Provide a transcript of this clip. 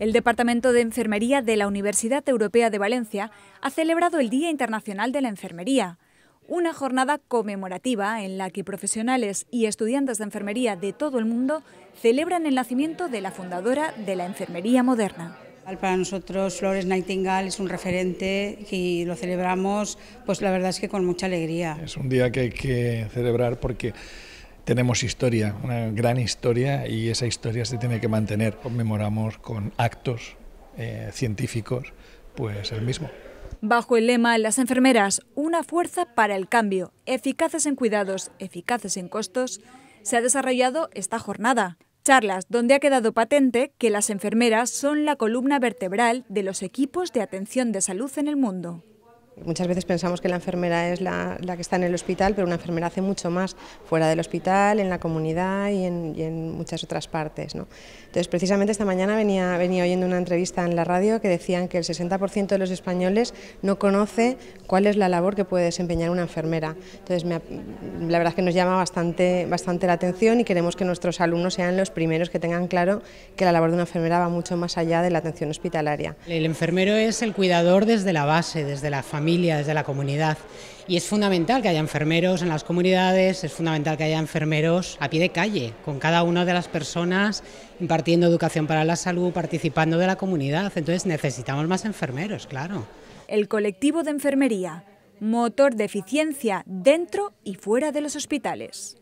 El Departamento de Enfermería de la Universidad Europea de Valencia ha celebrado el Día Internacional de la Enfermería, una jornada conmemorativa en la que profesionales y estudiantes de enfermería de todo el mundo celebran el nacimiento de la fundadora de la enfermería moderna. Para nosotros Flores Nightingale es un referente y lo celebramos, pues la verdad es que con mucha alegría. Es un día que hay que celebrar porque tenemos historia, una gran historia, y esa historia se tiene que mantener. Conmemoramos con actos eh, científicos, pues el mismo. Bajo el lema Las enfermeras, una fuerza para el cambio, eficaces en cuidados, eficaces en costos, se ha desarrollado esta jornada. Charlas donde ha quedado patente que las enfermeras son la columna vertebral de los equipos de atención de salud en el mundo. Muchas veces pensamos que la enfermera es la, que está en el hospital, pero una enfermera hace mucho más fuera del hospital, en la comunidad y en, muchas otras partes. Entonces, precisamente esta mañana venía, venía oyendo una entrevista en la radio que decían que el 60% de los españoles no conoce cuál es la labor que puede desempeñar una enfermera. Entonces, la verdad es que nos llama bastante, bastante la atención y queremos que nuestros alumnos sean los primeros que tengan claro que la labor de una enfermera va mucho más allá de la atención hospitalaria. El enfermero es el cuidador desde la base, desde la familia desde la comunidad. Y es fundamental que haya enfermeros en las comunidades, es fundamental que haya enfermeros a pie de calle, con cada una de las personas impartiendo educación para la salud, participando de la comunidad. Entonces necesitamos más enfermeros, claro. El colectivo de enfermería, motor de eficiencia dentro y fuera de los hospitales.